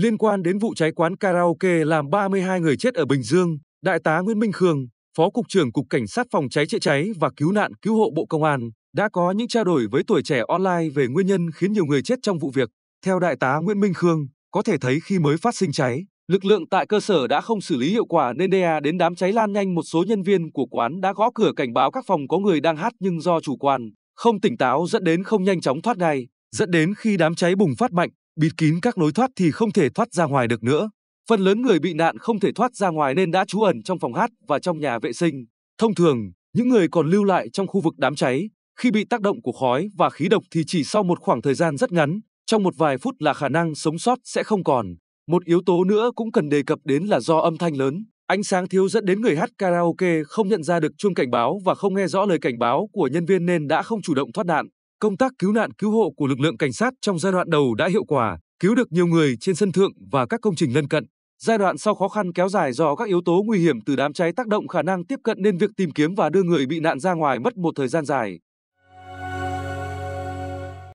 Liên quan đến vụ cháy quán karaoke làm 32 người chết ở Bình Dương, Đại tá Nguyễn Minh Khương, Phó Cục trưởng Cục Cảnh sát Phòng cháy chữa cháy và Cứu nạn Cứu hộ Bộ Công an, đã có những trao đổi với tuổi trẻ online về nguyên nhân khiến nhiều người chết trong vụ việc. Theo Đại tá Nguyễn Minh Khương, có thể thấy khi mới phát sinh cháy, lực lượng tại cơ sở đã không xử lý hiệu quả nên DA đến đám cháy lan nhanh một số nhân viên của quán đã gõ cửa cảnh báo các phòng có người đang hát nhưng do chủ quan, không tỉnh táo dẫn đến không nhanh chóng thoát ngay, dẫn đến khi đám cháy bùng phát mạnh, bịt kín các lối thoát thì không thể thoát ra ngoài được nữa. Phần lớn người bị nạn không thể thoát ra ngoài nên đã trú ẩn trong phòng hát và trong nhà vệ sinh. Thông thường, những người còn lưu lại trong khu vực đám cháy, khi bị tác động của khói và khí độc thì chỉ sau một khoảng thời gian rất ngắn, trong một vài phút là khả năng sống sót sẽ không còn. Một yếu tố nữa cũng cần đề cập đến là do âm thanh lớn, ánh sáng thiếu dẫn đến người hát karaoke không nhận ra được chuông cảnh báo và không nghe rõ lời cảnh báo của nhân viên nên đã không chủ động thoát nạn. Công tác cứu nạn cứu hộ của lực lượng cảnh sát trong giai đoạn đầu đã hiệu quả, cứu được nhiều người trên sân thượng và các công trình lân cận. Giai đoạn sau khó khăn kéo dài do các yếu tố nguy hiểm từ đám cháy tác động khả năng tiếp cận nên việc tìm kiếm và đưa người bị nạn ra ngoài mất một thời gian dài.